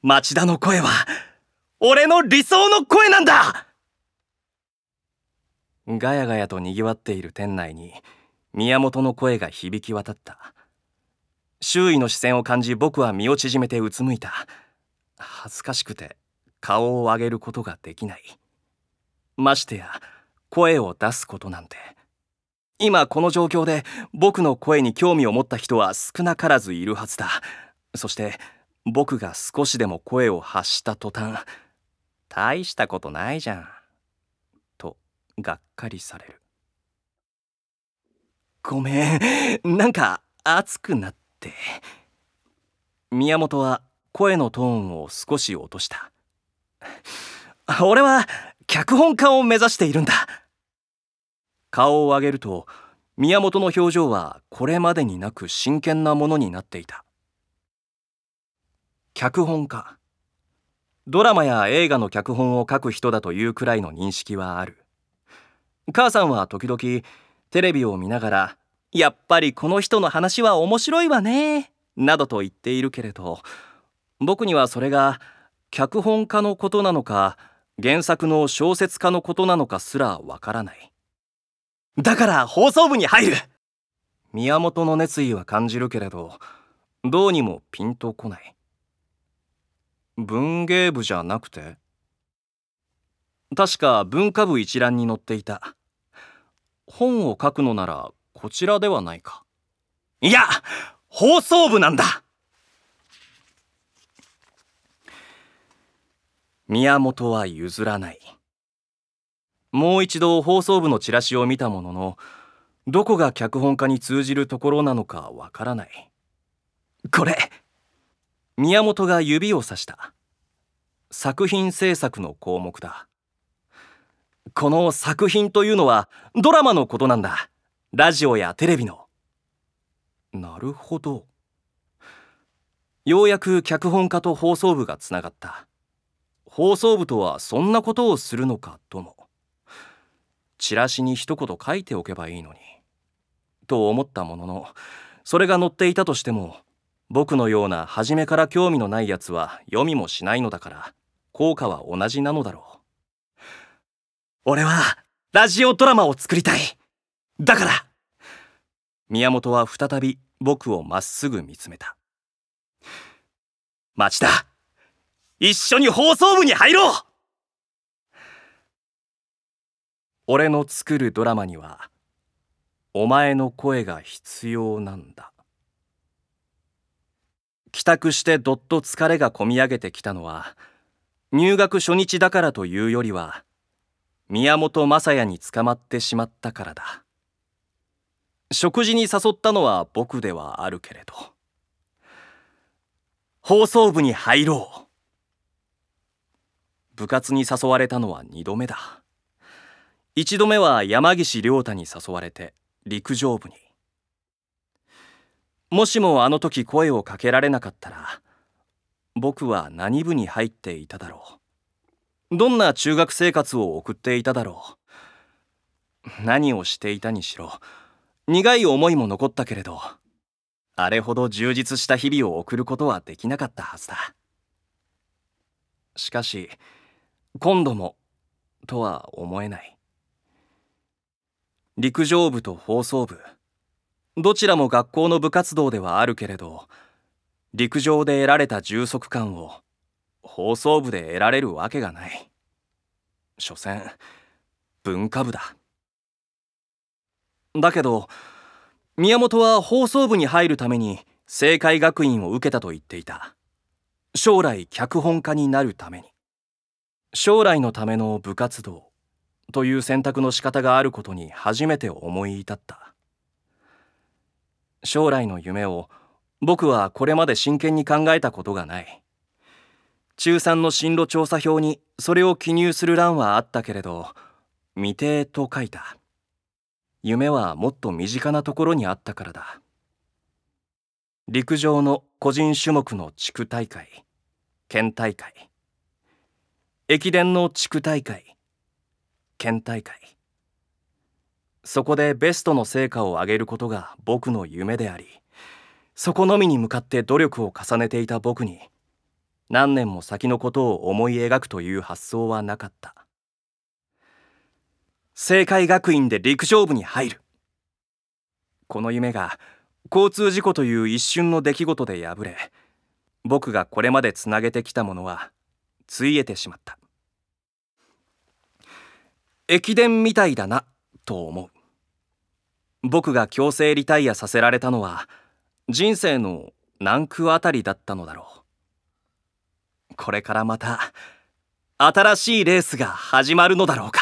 町田の声は俺の理想の声なんだガヤガヤと賑わっている店内に宮本の声が響き渡った周囲の視線を感じ僕は身を縮めてうつむいた恥ずかしくて顔を上げることができないましてや声を出すことなんて今この状況で僕の声に興味を持った人は少なからずいるはずだそして僕が少しでも声を発した途端「大したことないじゃん」とがっかりされるごめんなんか熱くなって宮本は声のトーンを少し落とした俺は脚本家を目指しているんだ顔を上げると宮本の表情はこれまでになく真剣なものになっていた脚本家ドラマや映画の脚本を書く人だというくらいの認識はある母さんは時々テレビを見ながら「やっぱりこの人の話は面白いわね」などと言っているけれど僕にはそれが脚本家のことなのか原作の小説家のことなのかすらわからないだから放送部に入る宮本の熱意は感じるけれどどうにもピンとこない文芸部じゃなくて確か文化部一覧に載っていた本を書くのならこちらではないかいや放送部なんだ宮本は譲らないもう一度放送部のチラシを見たもののどこが脚本家に通じるところなのかわからないこれ宮本が指をさした作品制作の項目だこの作品というのはドラマのことなんだラジオやテレビのなるほどようやく脚本家と放送部がつながった放送部とはそんなことをするのかともチラシに一言書いておけばいいのにと思ったもののそれが載っていたとしても僕のような初めから興味のないやつは読みもしないのだから効果は同じなのだろう俺はラジオドラマを作りたいだから宮本は再び僕をまっすぐ見つめた町田一緒に放送部に入ろう俺の作るドラマにはお前の声が必要なんだ帰宅してどっと疲れがこみ上げてきたのは入学初日だからというよりは宮本雅也に捕まってしまったからだ食事に誘ったのは僕ではあるけれど放送部に入ろう部活に誘われたのは2度目だ1度目は山岸亮太に誘われて陸上部にもしもあの時声をかけられなかったら僕は何部に入っていただろうどんな中学生活を送っていただろう何をしていたにしろ苦い思いも残ったけれどあれほど充実した日々を送ることはできなかったはずだしかし今度もとは思えない陸上部と放送部どちらも学校の部活動ではあるけれど陸上で得られた充足感を放送部で得られるわけがない所詮文化部だだけど宮本は放送部に入るために政界学院を受けたと言っていた将来脚本家になるために将来のための部活動という選択の仕方があることに初めて思い至った将来の夢を僕はこれまで真剣に考えたことがない中3の進路調査票にそれを記入する欄はあったけれど未定と書いた夢はもっと身近なところにあったからだ陸上の個人種目の地区大会県大会駅伝の地区大会県大会そこでベストの成果を上げることが僕の夢でありそこのみに向かって努力を重ねていた僕に何年も先のことを思い描くという発想はなかった正界学院で陸上部に入るこの夢が交通事故という一瞬の出来事で破れ僕がこれまでつなげてきたものはついえてしまった駅伝みたいだなと思う僕が強制リタイアさせられたのは人生の何区あたりだったのだろうこれからまた新しいレースが始まるのだろうか